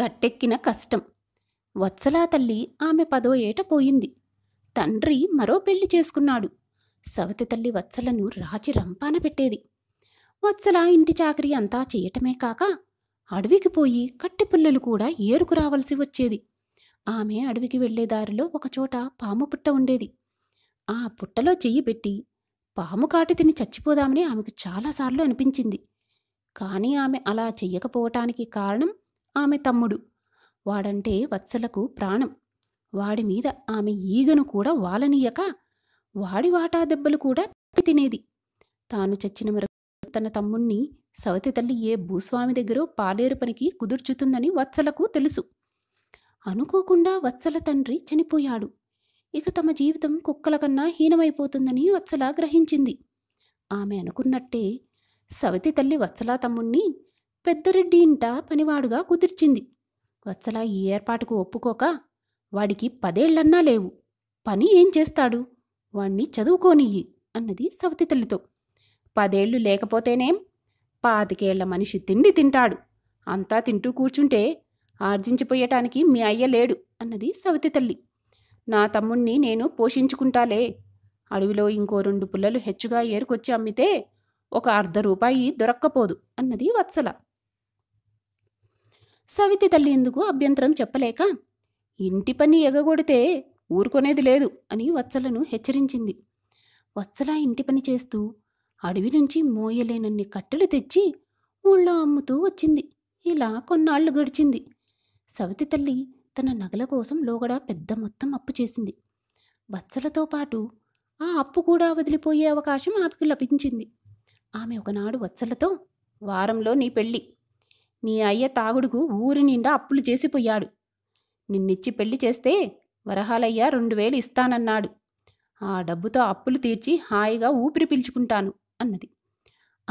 గట్టెక్కిన కష్టం వత్సలా తల్లి ఆమె పదో ఏట పోయింది తండ్రి మరో పెళ్లి చేసుకున్నాడు సవతి తల్లి వత్సలను రాచి రంపాన పెట్టేది వత్సల ఇంటి చాకరీ అంతా చేయటమే కాక అడవికి పోయి కట్టెపుల్లలు కూడా ఏరుకు రావలసి వచ్చేది ఆమె అడవికి వెళ్లే దారిలో ఒకచోట పాము పుట్ట ఉండేది ఆ పుట్టలో చెయ్యి పెట్టి పాము కాటి తిని చచ్చిపోదామని ఆమెకు చాలాసార్లు అనిపించింది కానీ ఆమె అలా చెయ్యకపోవటానికి కారణం ఆమె తమ్ముడు వాడంటే వత్సలకు ప్రాణం వాడి మీద ఆమె ఈగను కూడా వాలనీయక వాడి వాటా దెబ్బలు కూడా తినేది తాను చచ్చిన వరకు తన తమ్ముణ్ణి సవతి తల్లి ఏ భూస్వామి దగ్గరో పాలేరు పనికి కుదుర్చుతుందని వత్సలకు తెలుసు అనుకోకుండా వత్సల తండ్రి చనిపోయాడు ఇక తమ జీవితం కుక్కల కన్నా హీనమైపోతుందని వత్సల గ్రహించింది ఆమె అనుకున్నట్టే సవతి తల్లి వత్సలా తమ్ముణ్ణి పెద్దరెడ్డి ఇంట పనివాడుగా కుదిర్చింది వత్సల ఈ ఏర్పాటుకు ఒప్పుకోక వాడికి పదేళ్లన్నా లేవు పని ఏం చేస్తాడు వాణ్ణి చదువుకోనియ్యి అన్నది సవతి తల్లితో పదేళ్లు లేకపోతేనేం పాతికేళ్ల మనిషి తిండి తింటాడు అంతా తింటూ కూర్చుంటే ఆర్జించిపోయటానికి మీ అయ్య లేడు అన్నది సవతి తల్లి నా తమ్ముణ్ణి నేను పోషించుకుంటాలే అడవిలో ఇంకో రెండు పుల్లలు హెచ్చుగా ఏరుకొచ్చి అమ్మితే ఒక అర్ధ రూపాయి దొరక్కపోదు అన్నది వత్సల సవితి తల్లి ఎందుకు అభ్యంతరం చెప్పలేక ఇంటి పని ఎగగొడితే ఊరుకొనేది లేదు అని వత్సలను హెచ్చరించింది వత్సల ఇంటి పని చేస్తూ అడవి నుంచి మోయలేనన్ని కట్టెలు తెచ్చి ఊళ్ళో అమ్ముతూ వచ్చింది ఇలా కొన్నాళ్లు గడిచింది సవితి తల్లి తన నగల కోసం లోగడ పెద్ద మొత్తం అప్పు చేసింది వత్సలతో పాటు ఆ అప్పు కూడా వదిలిపోయే అవకాశం ఆమెకు లభించింది ఆమె ఒకనాడు వత్సలతో వారంలో నీ పెళ్ళి నీ అయ్య తాగుడుకు ఊరి నిండా అప్పులు చేసిపోయాడు నిన్నిచ్చి పెళ్లి చేస్తే వరహాలయ్య రెండు వేలు ఇస్తానన్నాడు ఆ డబ్బుతో అప్పులు తీర్చి హాయిగా ఊపిరి పీల్చుకుంటాను అన్నది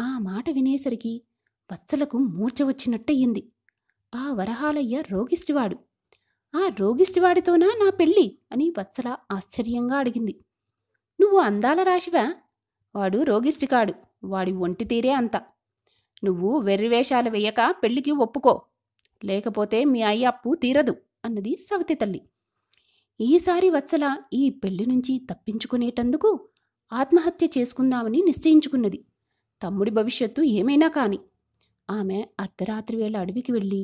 ఆ మాట వినేసరికి వత్సలకు మూర్చ వచ్చినట్టయింది ఆ వరహాలయ్య రోగిష్టివాడు ఆ రోగిష్టివాడితోనా నా పెళ్ళి అని వత్సల ఆశ్చర్యంగా అడిగింది నువ్వు అందాల రాశివా వాడు రోగిష్టి కాడు వాడి ఒంటి తీరే అంతా నువ్వు వెర్రివేషాలు వెయ్యక పెళ్లికి ఒప్పుకో లేకపోతే మీ అయ్య అప్పు తీరదు అన్నది సవతి తల్లి ఈసారి వత్సల ఈ పెళ్లి నుంచి తప్పించుకునేటందుకు ఆత్మహత్య చేసుకుందామని నిశ్చయించుకున్నది తమ్ముడి భవిష్యత్తు ఏమైనా కాని ఆమె అర్ధరాత్రి వేళ అడవికి వెళ్ళి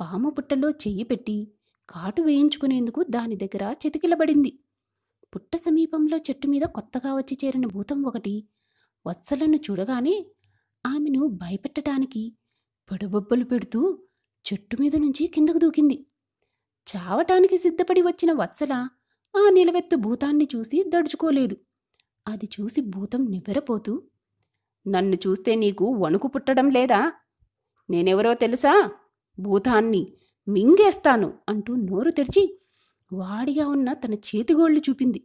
పాము పుట్టలో చెయ్యి పెట్టి కాటు వేయించుకునేందుకు దాని దగ్గర చెతికిలబడింది పుట్ట సమీపంలో చెట్టు మీద కొత్తగా వచ్చి చేరిన భూతం ఒకటి వత్సలను చూడగానే ఆమెను భయపెట్టటానికి పొడబొబ్బలు పెడుతూ చెట్టు మీద నుంచి కిందకు దూకింది చావటానికి సిద్ధపడి వచ్చిన వత్సల ఆ నిలవెత్తు భూతాన్ని చూసి దడుచుకోలేదు అది చూసి భూతం నివ్వెరపోతూ నన్ను చూస్తే నీకు వణుకు పుట్టడం లేదా నేనెవరో తెలుసా భూతాన్ని మింగేస్తాను అంటూ నోరు తెరిచి వాడిగా ఉన్న తన చేతిగోళ్లు చూపింది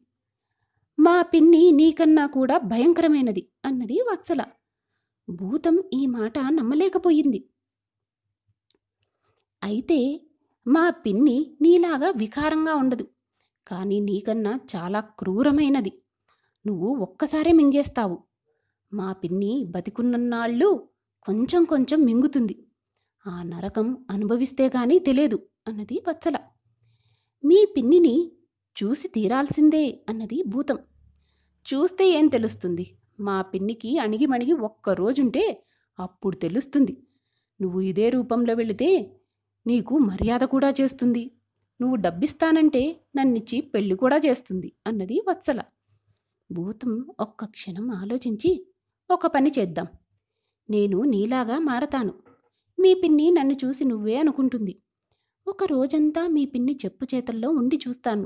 మా పిన్ని నీకన్నా కూడా భయంకరమైనది అన్నది వత్సల భూతం ఈ మాట నమ్మలేకపోయింది అయితే మా పిన్ని నీలాగా వికారంగా ఉండదు కానీ నీకన్నా చాలా క్రూరమైనది నువ్వు ఒక్కసారే మింగేస్తావు మా పిన్ని బతికున్నన్నాళ్ళు కొంచెం కొంచెం మింగుతుంది ఆ నరకం అనుభవిస్తే గానీ తెలియదు అన్నది వత్సల మీ పిన్నిని చూసి తీరాల్సిందే అన్నది భూతం చూస్తే ఏం తెలుస్తుంది మా పిన్నికి అణిగి మణిగి ఒక్కరోజుంటే అప్పుడు తెలుస్తుంది నువ్వు ఇదే రూపంలో వెళితే నీకు మర్యాద కూడా చేస్తుంది నువ్వు డబ్బిస్తానంటే నన్నిచ్చి పెళ్లి కూడా చేస్తుంది అన్నది వత్సల భూతం ఒక్క క్షణం ఆలోచించి ఒక పని చేద్దాం నేను నీలాగా మారతాను మీ పిన్ని నన్ను చూసి నువ్వే అనుకుంటుంది ఒక రోజంతా మీ పిన్ని చెప్పు చేతల్లో ఉండి చూస్తాను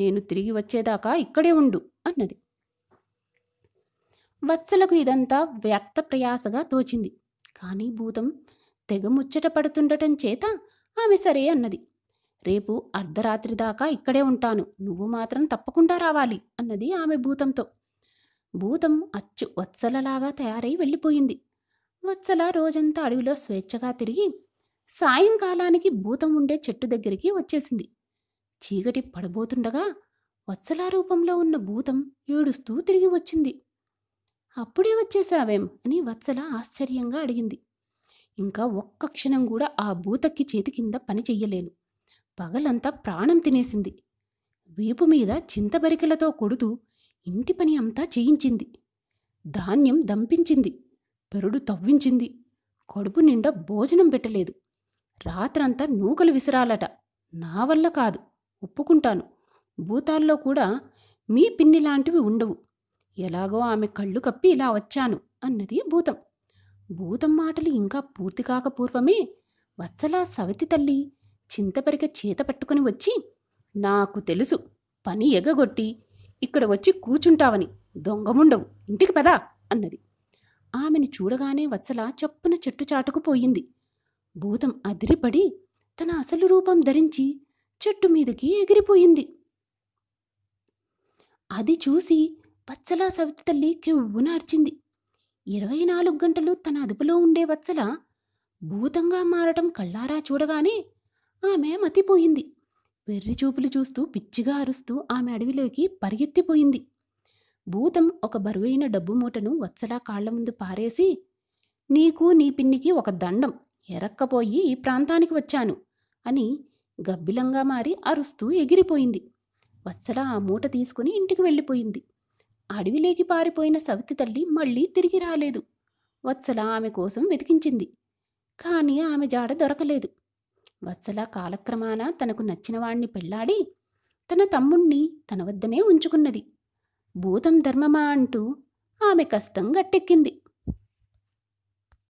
నేను తిరిగి వచ్చేదాకా ఇక్కడే ఉండు అన్నది వత్సలకు ఇదంతా వ్యర్థ ప్రయాసగా తోచింది కానీ భూతం తెగ ముచ్చట పడుతుండటం చేత ఆమె సరే అన్నది రేపు అర్ధరాత్రి దాకా ఇక్కడే ఉంటాను నువ్వు మాత్రం తప్పకుండా రావాలి అన్నది ఆమె భూతంతో భూతం అచ్చు వత్సలలాగా తయారై వెళ్ళిపోయింది వత్సల రోజంతా అడవిలో స్వేచ్ఛగా తిరిగి సాయంకాలానికి భూతం ఉండే చెట్టు దగ్గరికి వచ్చేసింది చీకటి పడబోతుండగా వత్సల రూపంలో ఉన్న భూతం ఏడుస్తూ తిరిగి వచ్చింది అప్పుడే వచ్చేసావేం అని వత్సల ఆశ్చర్యంగా అడిగింది ఇంకా ఒక్క క్షణం కూడా ఆ భూతక్కి చేతి కింద పని చెయ్యలేను పగలంతా ప్రాణం తినేసింది వీపు మీద చింతబరికలతో కొడుతూ ఇంటి పని అంతా చేయించింది ధాన్యం దంపించింది పెరుడు తవ్వించింది కడుపు నిండా భోజనం పెట్టలేదు రాత్రంతా నూకలు విసిరాలట నా వల్ల కాదు ఒప్పుకుంటాను భూతాల్లో కూడా మీ పిన్ని లాంటివి ఉండవు ఎలాగో ఆమె కళ్ళు కప్పి ఇలా వచ్చాను అన్నది భూతం భూతం మాటలు ఇంకా పూర్తి పూర్వమే వత్సలా సవతి తల్లి చింతపరిక చేత పట్టుకుని వచ్చి నాకు తెలుసు పని ఎగగొట్టి ఇక్కడ వచ్చి కూచుంటావని దొంగముండవు ఇంటికి పదా అన్నది ఆమెను చూడగానే వత్సల చప్పున చెట్టు చాటుకు పోయింది భూతం అదిరిపడి తన అసలు రూపం ధరించి చెట్టు మీదకి ఎగిరిపోయింది అది చూసి వత్సల సవితి తల్లి కెవ్వున అర్చింది ఇరవై నాలుగు గంటలు తన అదుపులో ఉండే వత్సల భూతంగా మారటం కళ్ళారా చూడగానే ఆమె మతిపోయింది వెర్రి చూపులు చూస్తూ పిచ్చిగా అరుస్తూ ఆమె అడవిలోకి పరిగెత్తిపోయింది భూతం ఒక బరువైన డబ్బు మూటను వత్సల కాళ్ల ముందు పారేసి నీకు నీ పిన్నికి ఒక దండం ఎరక్కపోయి ఈ ప్రాంతానికి వచ్చాను అని గబ్బిలంగా మారి అరుస్తూ ఎగిరిపోయింది వత్సల ఆ మూట తీసుకుని ఇంటికి వెళ్ళిపోయింది అడవిలేకి పారిపోయిన సవితి తల్లి మళ్ళీ తిరిగి రాలేదు వత్సల ఆమె కోసం వెతికించింది కానీ ఆమె జాడ దొరకలేదు వత్సల కాలక్రమాన తనకు నచ్చినవాణ్ణి పెళ్లాడి తన తమ్ముణ్ణి తన వద్దనే ఉంచుకున్నది భూతం ధర్మమా అంటూ ఆమె కష్టం గట్టెక్కింది